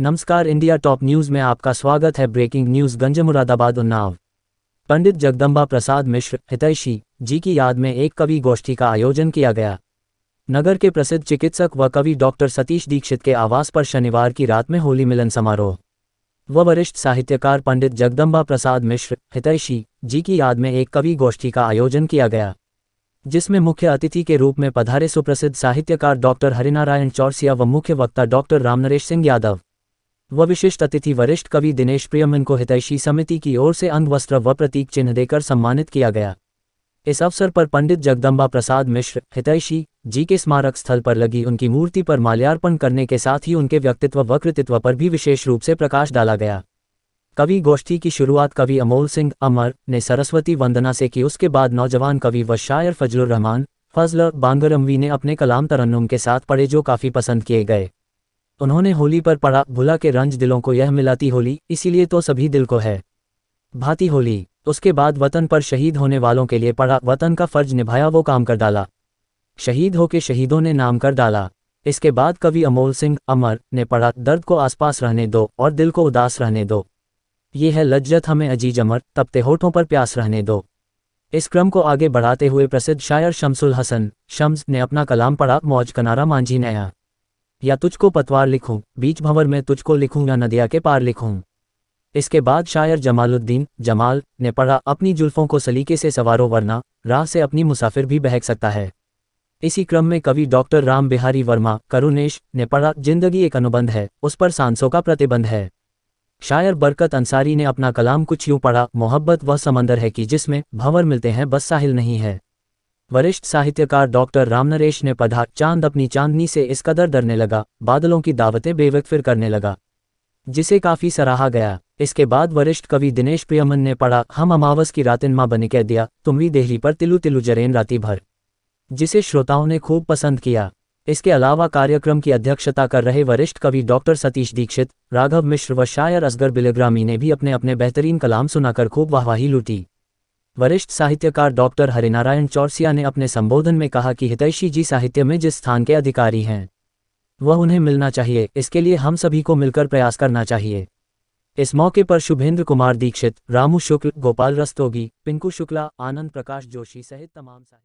नमस्कार India top news में आपका स्वागत है ब्रेकिंग न्यूज गंज मुरादाबाद उन्नाव पंडित जगदम्बा प्रसाद मिश्र हितैषी जी की याद में एक कवि गोष्ठी का आयोजन किया गया नगर के प्रसिद्ध चिकित्सक व कवि डॉक्टर सतीश दीक्षित के आवास पर शनिवार की रात में होली मिलन समारोह व वरिष्ठ साहित्यकार पंडित जगदम्बा प्रसाद मिश्र हितैषी जी की याद में एक कवि गोष्ठी का आयोजन किया गया जिसमें मुख्य अतिथि के रूप में पधारे सुप्रसिद्ध साहित्यकार डॉक्टर हरिनारायण चौरसिया व मुख्य वक्ता डॉक्टर रामनरेश सिंह यादव व विशिष्ट अतिथि वरिष्ठ कवि दिनेश प्रियमन को हितैषी समिति की ओर से अंग वस्त्र व प्रतीक चिन्ह देकर सम्मानित किया गया इस अवसर पर पंडित जगदम्बा प्रसाद मिश्र हितैषी जी के स्मारक स्थल पर लगी उनकी मूर्ति पर माल्यार्पण करने के साथ ही उनके व्यक्तित्व व कृतित्व पर भी विशेष रूप से प्रकाश डाला गया कवि गोष्ठी की शुरुआत कवि अमोल सिंह अमर ने सरस्वती वंदना से की उसके बाद नौजवान कवि व शायर फजलुर रहमान फजल बांगरमवी ने अपने कलाम तरन्नुम के साथ पढ़े जो काफ़ी पसंद किए गए उन्होंने होली पर पढ़ा भुला के रंज दिलों को यह मिलाती होली इसीलिए तो सभी दिल को है भाती होली उसके बाद वतन पर शहीद होने वालों के लिए पढ़ा वतन का फर्ज निभाया वो काम कर डाला शहीद होके शहीदों ने नाम कर डाला इसके बाद कवि अमोल सिंह अमर ने पढ़ा दर्द को आसपास रहने दो और दिल को उदास रहने दो ये है लज्जत हमें अजीज अमर तपते होठों पर प्यास रहने दो इस क्रम को आगे बढ़ाते हुए प्रसिद्ध शायर शमसुल हसन शम्स ने अपना कलाम पढ़ा मौज कनारा मांझी नया या तुझको पतवार लिखूं बीच भंवर में तुझको लिखूं या नदिया के पार लिखूं इसके बाद शायर जमालुद्दीन जमाल ने पढ़ा अपनी जुल्फों को सलीके से सवारों वरना राह से अपनी मुसाफिर भी बहक सकता है इसी क्रम में कवि डॉक्टर राम बिहारी वर्मा करुणेश ने पढ़ा जिंदगी एक अनुबंध है उस पर सांसों का प्रतिबंध है शायर बरकत अंसारी ने अपना कलाम कुछ यूं पढ़ा मोहब्बत वह समंदर है कि जिसमें भंवर मिलते हैं बस साहिल नहीं है वरिष्ठ साहित्यकार डॉक्टर रामनरेश ने पढ़ा चांद अपनी चांदनी से इस कदर डरने लगा बादलों की दावतें बेवकफिर करने लगा जिसे काफ़ी सराहा गया इसके बाद वरिष्ठ कवि दिनेश प्रियमन ने पढ़ा हम अमावस की रातिन माँ बने कह दिया भी देहली पर तिलु तिलु जरेन राति भर जिसे श्रोताओं ने खूब पसंद किया इसके अलावा कार्यक्रम की अध्यक्षता कर रहे वरिष्ठ कवि डॉक्टर सतीश दीक्षित राघव मिश्र व शायर असगर बिलग्रामी ने भी अपने अपने बेहतरीन कलाम सुनाकर खूब वाहवाही लूटी वरिष्ठ साहित्यकार डॉक्टर हरिनारायण चौरसिया ने अपने संबोधन में कहा कि हितैषी जी साहित्य में जिस स्थान के अधिकारी हैं वह उन्हें मिलना चाहिए इसके लिए हम सभी को मिलकर प्रयास करना चाहिए इस मौके पर शुभेंद्र कुमार दीक्षित रामू शुक्ल गोपाल रस्तोगी पिंकू शुक्ला आनंद प्रकाश जोशी सहित तमाम साहित्य